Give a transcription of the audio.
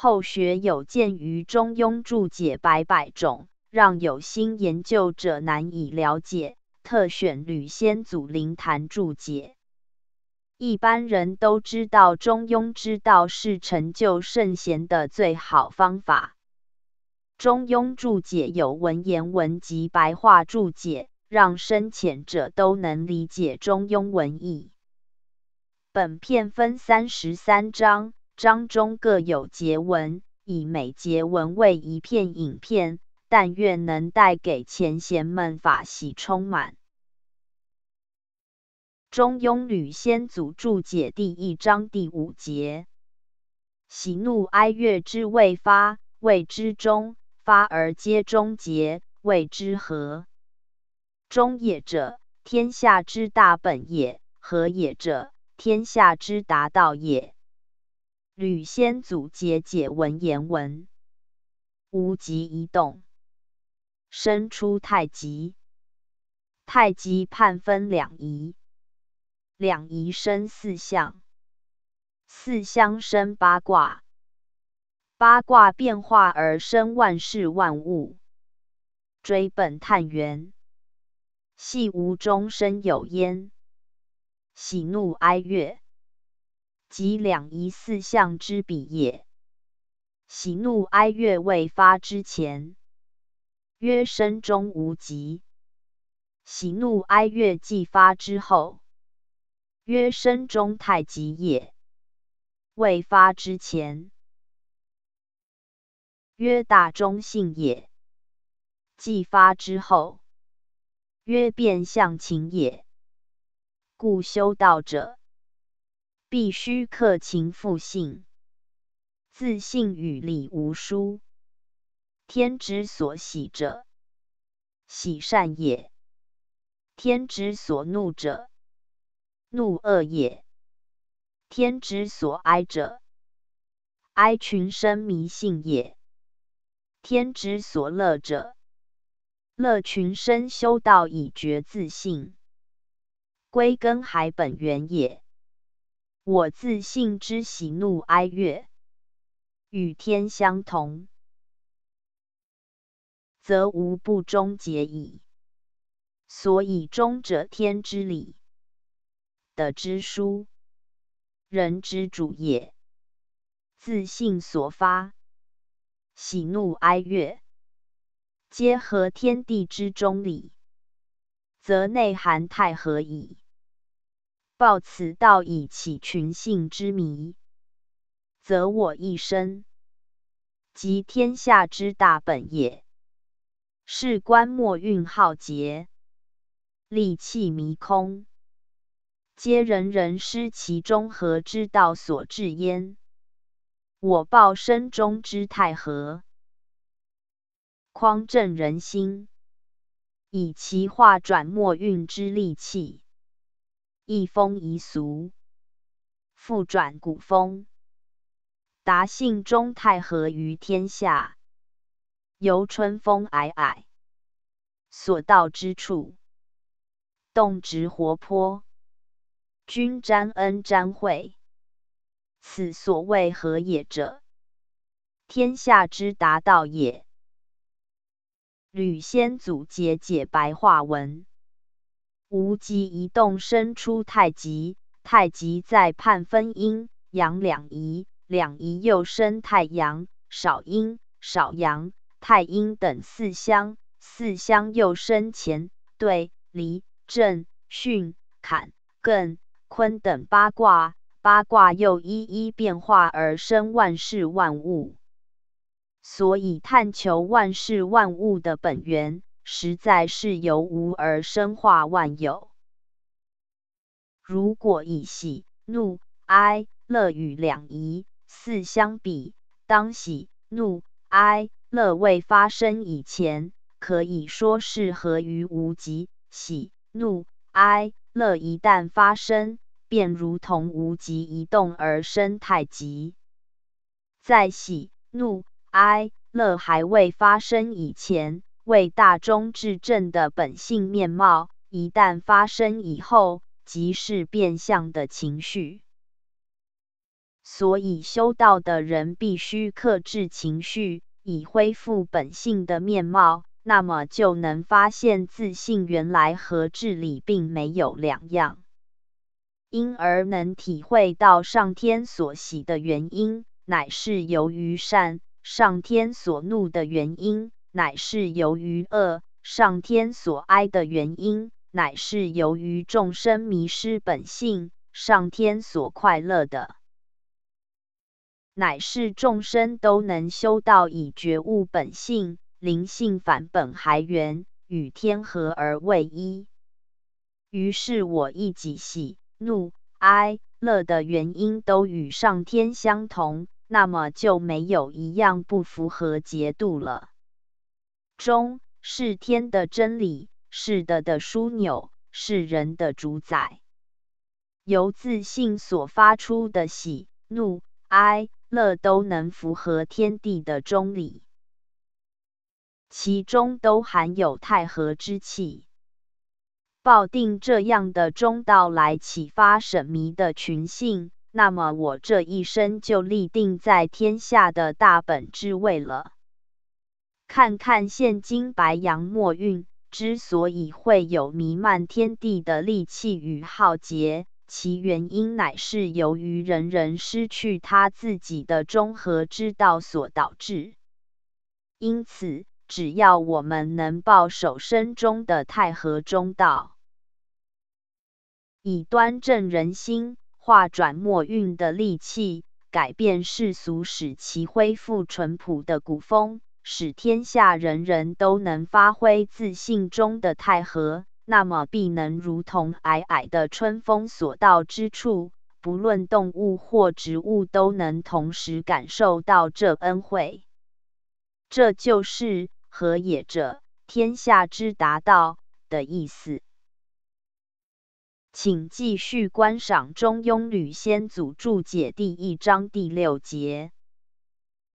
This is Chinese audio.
后学有见于《中庸》注解百百种，让有心研究者难以了解，特选吕先祖灵坛注解。一般人都知道，《中庸》之道是成就圣贤的最好方法。《中庸》注解有文言文及白话注解，让深浅者都能理解《中庸》文意。本片分三十三章。章中各有节文，以每节文为一片影片，但愿能带给前贤们法喜充满。《中庸》吕先祖注解第一章第五节：喜怒哀乐之未发，谓之中；发而皆中节，谓之和。中也者，天下之大本也；和也者，天下之达道也。吕先祖解解文言文，无极一动，生出太极；太极判分两仪，两仪生四象，四象生八卦，八卦变化而生万事万物。追本探源，系无中生有焉。喜怒哀乐。即两仪四象之比也。喜怒哀乐未发之前，曰生中无极；喜怒哀乐既发之后，曰生中太极也。未发之前，曰大中性也；既发之后，曰变相情也。故修道者。必须克勤复信，自信与理无殊。天之所喜者，喜善也；天之所怒者，怒恶也；天之所哀者，哀群生迷信也；天之所乐者，乐群生修道以绝自信，归根还本源也。我自信之喜怒哀乐与天相同，则无不终结矣。所以终者天之理，的之书，人之主也。自信所发，喜怒哀乐，皆合天地之中理，则内涵太和矣。报此道以起群性之迷，则我一身及天下之大本也。事关末运浩劫，戾气迷空，皆人人失其中和之道所致焉。我报身中之太和，匡正人心，以其化转末运之戾气。易风移俗，复转古风，达信中泰和于天下。由春风皑皑，所到之处，动植活泼，君沾恩沾惠。此所谓何也者？天下之达道也。吕先祖解解白话文。无极一动，生出太极；太极再判分阴阳两仪，两仪又生太阳、少阴、少阳、太阴等四象；四象又生乾、兑、离、震、巽、坎、艮、坤等八卦；八卦又一一变化而生万事万物。所以探求万事万物的本源。实在是由无而生化万有。如果以喜、怒、哀、乐与两仪四相比，当喜、怒、哀、乐未发生以前，可以说是合于无极；喜、怒、哀、乐一旦发生，便如同无极移动而生太极。在喜、怒、哀、乐还未发生以前。为大中至正的本性面貌，一旦发生以后，即是变相的情绪。所以，修道的人必须克制情绪，以恢复本性的面貌，那么就能发现自信原来和治理并没有两样，因而能体会到上天所喜的原因，乃是由于善；上天所怒的原因。乃是由于恶上天所哀的原因，乃是由于众生迷失本性，上天所快乐的，乃是众生都能修道以觉悟本性，灵性返本还源，与天合而为一。于是我一己喜怒哀乐的原因都与上天相同，那么就没有一样不符合节度了。中是天的真理，是的的枢纽，是人的主宰。由自信所发出的喜、怒、哀、乐，都能符合天地的中理，其中都含有太和之气。抱定这样的中道来启发神迷的群性，那么我这一生就立定在天下的大本之位了。看看现今白羊末运之所以会有弥漫天地的戾气与浩劫，其原因乃是由于人人失去他自己的中和之道所导致。因此，只要我们能抱守身中的太和中道，以端正人心、化转末运的戾气，改变世俗，使其恢复淳朴的古风。使天下人人都能发挥自信中的泰和，那么必能如同矮矮的春风所到之处，不论动物或植物都能同时感受到这恩惠。这就是和也者，天下之达道的意思。请继续观赏《中庸》吕先祖注解第一章第六节。